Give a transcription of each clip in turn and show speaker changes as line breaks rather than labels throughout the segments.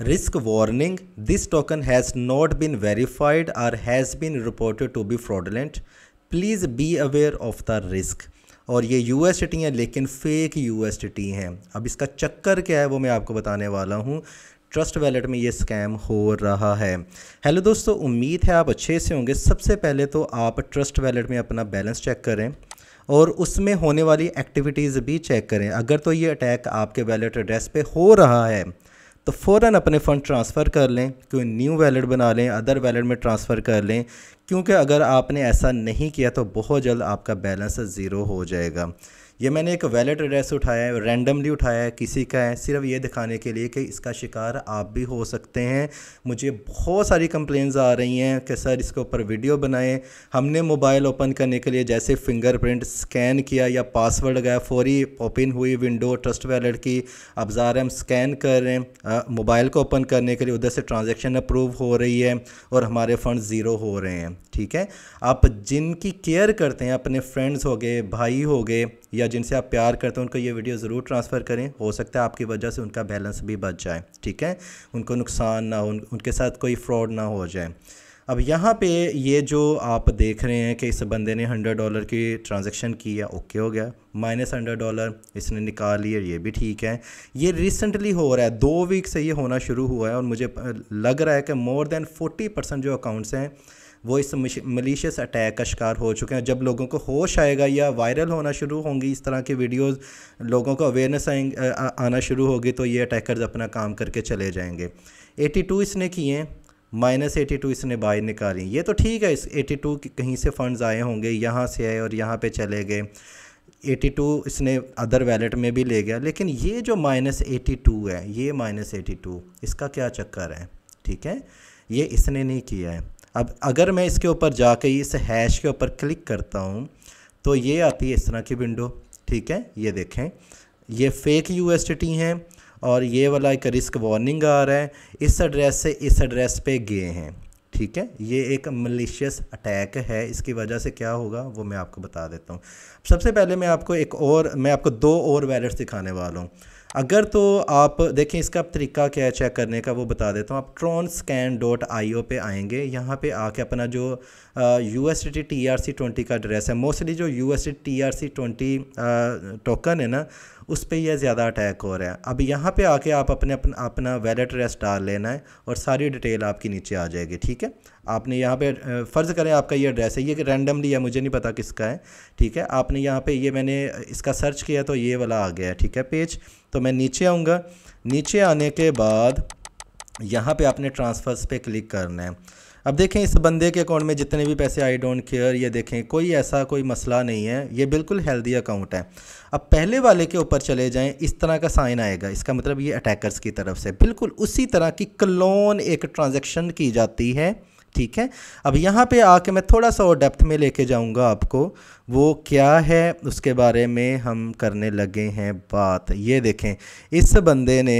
Risk warning This token has not been verified or has been reported to be fraudulent. Please be aware of the risk. और ये U S है लेकिन fake U S है अब इसका चक्कर क्या है वो मैं आपको बताने वाला हूँ ट्रस्ट वैलेट में ये स्कैम हो रहा है हेलो दोस्तों उम्मीद है आप अच्छे से होंगे सबसे पहले तो आप ट्रस्ट वैलेट में अपना बैलेंस चेक करें और उसमें होने वाली एक्टिविटीज़ भी चेक करें अगर तो ये अटैक आपके वैलेट एड्रेस पे हो रहा है तो फ़ौर अपने फ़ंड ट्रांसफ़र कर लें कोई न्यू वैलेट बना लें अदर वैलेट में ट्रांसफ़र कर लें क्योंकि अगर आपने ऐसा नहीं किया तो बहुत जल्द आपका बैलेंस ज़ीरो हो जाएगा ये मैंने एक वैलेट एड्रेस उठाया है रैंडमली उठाया है किसी का है सिर्फ ये दिखाने के लिए कि इसका शिकार आप भी हो सकते हैं मुझे बहुत सारी कंप्लेंट्स आ रही हैं कि सर इसके ऊपर वीडियो बनाएं हमने मोबाइल ओपन करने के लिए जैसे फिंगरप्रिंट स्कैन किया या पासवर्ड लगाया फौरी ओपन हुई विंडो ट्रस्ट वैलेट की अब ज़ार हम स्कैन कर रहे हैं मोबाइल को ओपन करने के लिए उधर से ट्रांजेक्शन अप्रूव हो रही है और हमारे फ़ंड ज़ीरो हो रहे हैं हैं ठीक है आप जिनकी केयर करते हैं अपने फ्रेंड्स हो गए भाई हो गए या जिनसे आप प्यार करते हैं उनको ये वीडियो ज़रूर ट्रांसफ़र करें हो सकता है आपकी वजह से उनका बैलेंस भी बच जाए ठीक है उनको नुकसान ना हो उन, उनके साथ कोई फ्रॉड ना हो जाए अब यहाँ पे ये जो आप देख रहे हैं कि इस बंदे ने हंड्रेड डॉलर की ट्रांजैक्शन की है ओके हो गया माइनस हंड्रेड डॉलर इसने निकाल लिया ये भी ठीक है ये रिसेंटली हो रहा है दो वीक से ये होना शुरू हुआ है और मुझे लग रहा है कि मोर देन फोर्टी परसेंट जो अकाउंट्स हैं वो इस मलिशियस अटैक का शिकार हो चुके हैं जब लोगों को होश आएगा या वायरल होना शुरू होंगी इस तरह की वीडियोज़ लोगों को अवेयरनेस आना शुरू होगी तो ये अटैकर्स अपना काम करके चले जाएंगे एटी टू इसने किए माइनस एटी टू इसने बाय निकाली ये तो ठीक है इस एटी टू कहीं से फ़ंड्स आए होंगे यहाँ से आए और यहाँ पे चले गए एटी टू इसने अदर वैलेट में भी ले गया लेकिन ये जो माइनस एटी टू है ये माइनस एटी टू इसका क्या चक्कर है ठीक है ये इसने नहीं किया है अब अगर मैं इसके ऊपर जाके इस हैश के ऊपर क्लिक करता हूँ तो ये आती है इस तरह की विंडो ठीक है ये देखें ये फेक यू एस हैं और ये वाला एक रिस्क वार्निंग आ रहा है इस एड्रेस से इस एड्रेस पे गए हैं ठीक है ये एक मलिशियस अटैक है इसकी वजह से क्या होगा वो मैं आपको बता देता हूँ सबसे पहले मैं आपको एक और मैं आपको दो और वैलेट्स दिखाने वाला हूँ अगर तो आप देखें इसका तरीका क्या है चेक करने का वो बता देता हूँ आप Tron scan dot I O पे आएंगे यहाँ पर आके अपना जो U S T T R C twenty का एड्रेस है मोस्टली जो U S T T R C twenty token है ना उस पर यह ज़्यादा अटैक हो रहा है अब यहाँ पे आके आप अपने अपना अपना वैलेट एड्रेस डाल लेना है और सारी डिटेल आपकी नीचे आ जाएगी ठीक है आपने यहाँ पे फ़र्ज़ करें आपका ये एड्रेस है ये रैंडमली है मुझे नहीं पता किसका है ठीक है आपने यहाँ पे ये मैंने इसका सर्च किया तो ये वाला आ गया है ठीक है पेज तो मैं नीचे आऊँगा नीचे आने के बाद यहाँ पे आपने ट्रांसफ़र्स पे क्लिक करना है अब देखें इस बंदे के अकाउंट में जितने भी पैसे आई डोंट केयर ये देखें कोई ऐसा कोई मसला नहीं है ये बिल्कुल हेल्दी अकाउंट है अब पहले वाले के ऊपर चले जाएं इस तरह का साइन आएगा इसका मतलब ये अटैकर्स की तरफ से बिल्कुल उसी तरह की क्लोन एक ट्रांजैक्शन की जाती है ठीक है अब यहाँ पे आके मैं थोड़ा सा और डेप्थ में लेके जाऊँगा आपको वो क्या है उसके बारे में हम करने लगे हैं बात ये देखें इस बंदे ने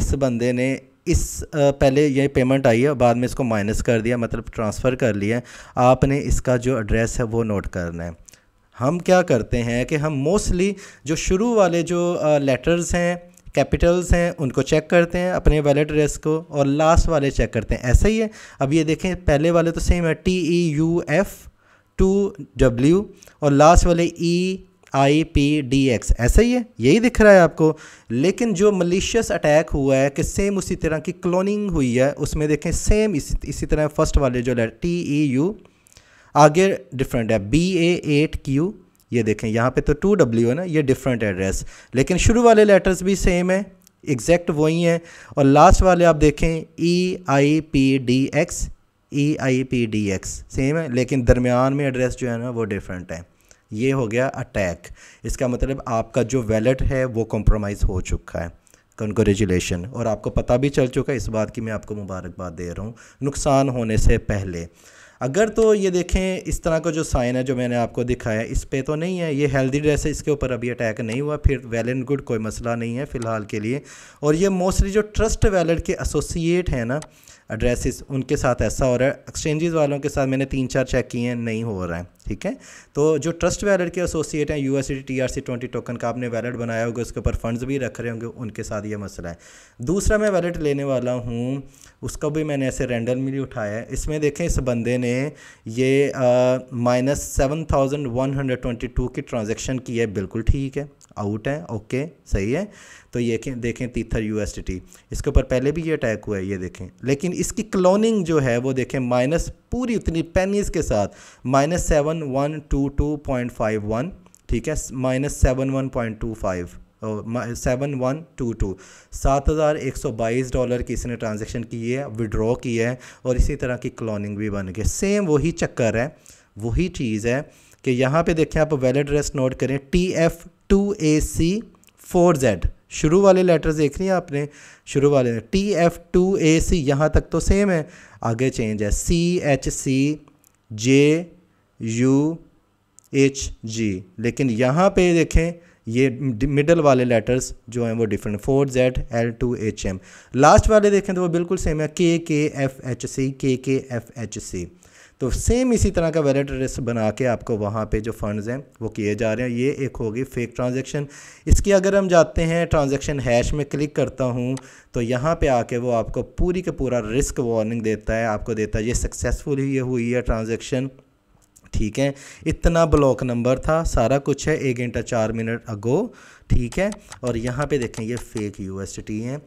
इस बंदे ने इस पहले ये पेमेंट आई है बाद में इसको माइनस कर दिया मतलब ट्रांसफ़र कर लिया आपने इसका जो एड्रेस है वो नोट करना है हम क्या करते हैं कि हम मोस्टली जो शुरू वाले जो लेटर्स हैं कैपिटल्स हैं उनको चेक करते हैं अपने वैलेट एड्रेस को और लास्ट वाले चेक करते हैं ऐसा ही है अब ये देखें पहले वाले तो सेम है T E U F two W और लास्ट वाले E I P D X ऐसा ही है यही दिख रहा है आपको लेकिन जो मलिशियस अटैक हुआ है कि सेम उसी तरह की क्लोनिंग हुई है उसमें देखें सेम इसी इसी तरह फर्स्ट वाले जो letter T E e U आगे डिफरेंट है बी ए एट क्यू ये देखें यहाँ पे तो टू डब्ल्यू है ना ये डिफरेंट एड्रेस लेकिन शुरू वाले लेटर्स भी सेम है एग्जैक्ट वही हैं और लास्ट वाले आप देखें E I P D X E I P D X same है लेकिन दरमियान में एड्रेस जो है ना वो डिफरेंट है ये हो गया अटैक इसका मतलब आपका जो वैलेट है वो कॉम्प्रोमाइज़ हो चुका है कंग्रेचुलेशन और आपको पता भी चल चुका है इस बात की मैं आपको मुबारकबाद दे रहा हूँ नुकसान होने से पहले अगर तो ये देखें इस तरह का जो साइन है जो मैंने आपको दिखाया इस पर तो नहीं है ये हेल्दी ड्रेस है इसके ऊपर अभी अटैक नहीं हुआ फिर वेल एंड गुड कोई मसला नहीं है फ़िलहाल के लिए और ये मोस्टली जो ट्रस्ट वैलेट के एसोसिएट हैं ना एड्रेसेस उनके साथ ऐसा हो रहा है एक्सचेंजेस वालों के साथ मैंने तीन चार चेक किए हैं नहीं हो रहा है ठीक है तो जो ट्रस्ट वैलेट के एसोसिएट हैं U S T R C twenty token का आपने वैलेट बनाया होगा उसके ऊपर फंड्स भी रख रहे होंगे उनके साथ ये मसला है दूसरा मैं वैलेट लेने वाला हूँ उसका भी मैंने ऐसे रेंडल मिली उठाया है इसमें देखें इस बंदे ने ये minus seven thousand one hundred twenty two की ट्रांजेक्शन की है बिल्कुल ठीक है आउट है ओके सही है तो ये देखें तीथर यू एस इसके ऊपर पहले भी ये अटैक हुआ है ये देखें लेकिन इसकी क्लोनिंग जो है वो देखें माइनस पूरी उतनी पेनीज के साथ minus seven one two two point five one ठीक है minus seven one point two five seven one two two सात हज़ार एक सौ बाईस डॉलर की इसने ट्रांजेक्शन की है विड्रॉ की है और इसी तरह की क्लोनिंग भी बन गई सेम वही चक्कर है वही चीज़ है कि यहाँ पे देखें आप वैलिड एड्रेस नोट करें T F two A C four Z शुरू वाले लेटर देख रही हैं आपने शुरू वाले T F two A C यहाँ तक तो सेम है आगे चेंज है C H C J U H G लेकिन यहाँ पे देखें ये मिडल वाले लेटर्स जो हैं वो different four Z L two H M last वाले देखें तो वो बिल्कुल सेम है के के एफ एच सी के के एफ एच सी तो सेम इसी तरह का वैलेट एड्रेस बना के आपको वहाँ पे जो फंड्स हैं वो किए जा रहे हैं ये एक होगी फेक ट्रांजैक्शन इसकी अगर हम जाते हैं ट्रांजैक्शन हैश में क्लिक करता हूँ तो यहाँ पे आके वो आपको पूरी का पूरा रिस्क वार्निंग देता है आपको देता है ये सक्सेसफुल ही हुई है ट्रांजेक्शन ठीक है इतना ब्लॉक नंबर था सारा कुछ है एक घंटा चार मिनट अगो ठीक है और यहाँ पे देखें ये फेक यू है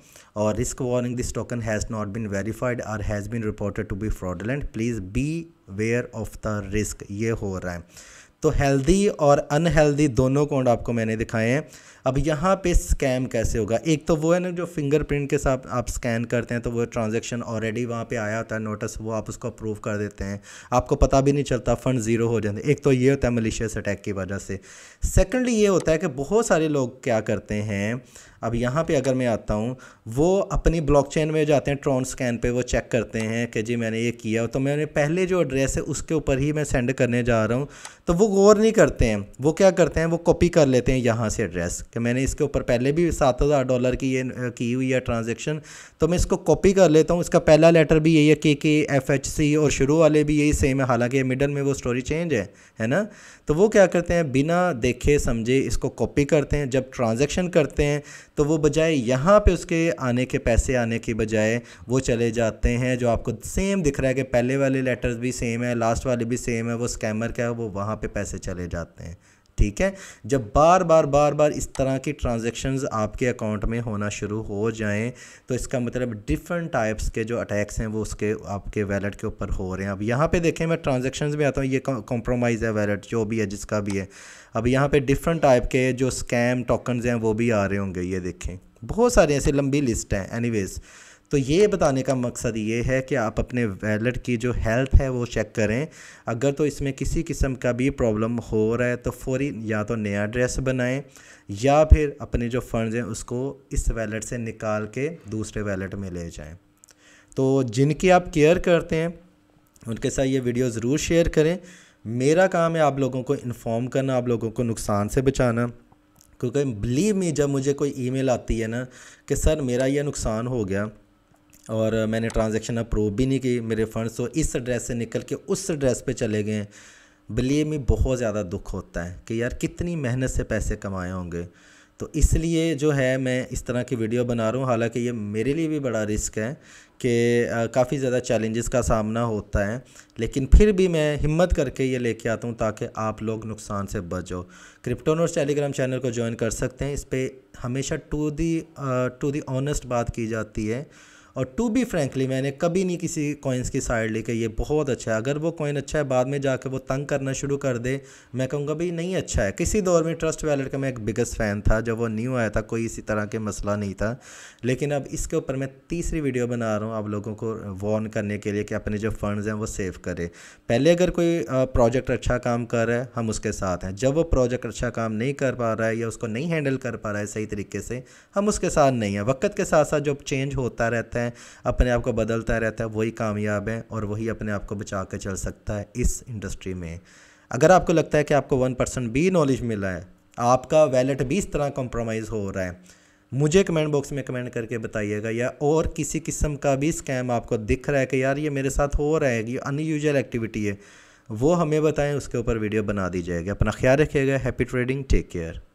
और risk warning this token has not been verified are has been reported to be fraudulent please beware of the risk ये हो रहा है तो हेल्दी और अनहेल्दी दोनों कोड आपको मैंने दिखाए हैं अब यहाँ पे स्कैम कैसे होगा एक तो वो है ना जो फिंगरप्रिंट के साथ आप स्कैन करते हैं तो वो ट्रांजेक्शन ऑलरेडी वहाँ पे आया होता है नोटिस वो आप उसको अप्रूव कर देते हैं आपको पता भी नहीं चलता फ़ंड ज़ीरो हो जाते एक तो ये होता है मलिशियस अटैक की वजह से सेकेंडली ये होता है कि बहुत सारे लोग क्या करते हैं अब यहाँ पे अगर मैं आता हूँ वो अपनी ब्लॉकचेन में जाते हैं ट्रॉन स्कैन पे वो चेक करते हैं कि जी मैंने ये किया तो मैंने पहले जो एड्रेस है उसके ऊपर ही मैं सेंड करने जा रहा हूँ तो वो गौर नहीं करते हैं वो क्या करते हैं वो कॉपी कर लेते हैं यहाँ से एड्रेस कि मैंने इसके ऊपर पहले भी सात हज़ार डॉलर की ये की हुई है ट्रांजेक्शन तो मैं इसको कॉपी कर लेता हूँ इसका पहला लेटर भी यही है के के एफ एच सी और शुरू वाले भी यही सेम है हालांकि मिडल में वो स्टोरी चेंज है है ना तो वो क्या करते हैं बिना देखे समझे इसको कॉपी करते हैं जब ट्रांजेक्शन करते हैं तो वो बजाय यहाँ पर उसके आने के पैसे आने के बजाय वो चले जाते हैं जो आपको सेम दिख रहा है कि पहले वाले लेटर्स भी सेम है लास्ट वाले भी सेम है वो स्कैमर क्या है वो वहाँ पर पैसे चले जाते हैं ठीक है जब बार बार बार बार इस तरह की ट्रांजेक्शन्स आपके अकाउंट में होना शुरू हो जाएं तो इसका मतलब डिफरेंट टाइप्स के जो अटैक्स हैं वो उसके आपके वैलेट के ऊपर हो रहे हैं अब यहाँ पे देखें मैं ट्रांजेक्शन्स में आता हूँ ये कॉम्प्रोमाइज़ है वैलेट जो भी है जिसका भी है अब यहाँ पर डिफरेंट टाइप के जो स्कैम टोकन हैं वो भी आ रहे होंगे ये देखें बहुत सारे ऐसे लंबी लिस्ट हैं एनीवेज़ तो ये बताने का मकसद ये है कि आप अपने वैलेट की जो हेल्थ है वो चेक करें अगर तो इसमें किसी किस्म का भी प्रॉब्लम हो रहा है तो फौरी या तो नया ड्रेस बनाएं या फिर अपने जो फ़ंड्स हैं उसको इस वैलेट से निकाल के दूसरे वैलेट में ले जाएं तो जिनकी आप केयर करते हैं उनके साथ ये वीडियो ज़रूर शेयर करें मेरा काम है आप लोगों को इन्फॉर्म करना आप लोगों को नुकसान से बचाना क्योंकि बिलीव मी जब मुझे कोई ईमेल आती है ना कि सर मेरा यह नुकसान हो गया और मैंने ट्रांजेक्शन अप्रूव भी नहीं की मेरे फ़ंड्स तो इस एड्रेस से निकल के उस एड्रेस पे चले गए बिलीव में बहुत ज़्यादा दुख होता है कि यार कितनी मेहनत से पैसे कमाए होंगे तो इसलिए जो है मैं इस तरह की वीडियो बना रहा हूँ हालांकि ये मेरे लिए भी बड़ा रिस्क है कि काफ़ी ज़्यादा चैलेंजेस का सामना होता है लेकिन फिर भी मैं हिम्मत करके ये लेके आता हूँ ताकि आप लोग नुकसान से बचो क्रिप्टोनोट्स टेलीग्राम चैनल को ज्वाइन कर सकते हैं इस पर हमेशा to the to the honest बात की जाती है और टू बी फ्रेंकली मैंने कभी नहीं किसी कॉइन्स की साइड ली कि ये बहुत अच्छा है अगर वो कॉइन अच्छा है बाद में जाके वो तंग करना शुरू कर दे मैं कहूँगा भाई नहीं अच्छा है किसी दौर में ट्रस्ट वैलेट का मैं एक बिगेस्ट फ़ैन था जब वो न्यू आया था कोई इसी तरह के मसला नहीं था लेकिन अब इसके ऊपर मैं तीसरी वीडियो बना रहा हूँ आप लोगों को वॉर्न करने के लिए कि अपने जो फंडस हैं वो सेव करें पहले अगर कोई प्रोजेक्ट अच्छा काम कर रहा है हम उसके साथ हैं जब वो प्रोजेक्ट अच्छा काम नहीं कर पा रहा है या उसको नहीं हैंडल कर पा रहा है सही तरीके से हम उसके साथ नहीं हैं वक्त के साथ साथ जो चेंज होता रहता है रहता है अपने आप को बदलता रहता है वही कामयाब है और वही अपने आप को बचा कर चल सकता है इस इंडस्ट्री में अगर आपको लगता है कि आपको वन परसेंट भी नॉलेज मिला है आपका वैलेट भी इस तरह कॉम्प्रोमाइज़ हो रहा है मुझे कमेंट बॉक्स में कमेंट करके बताइएगा या और किसी किस्म का भी स्कैम आपको दिख रहा है कि यार ये मेरे साथ हो रहा है ये अनयूजल एक्टिविटी है वो हमें बताएं उसके ऊपर वीडियो बना दी जाएगी अपना ख्याल रखिएगा हैप्पी ट्रेडिंग टेक केयर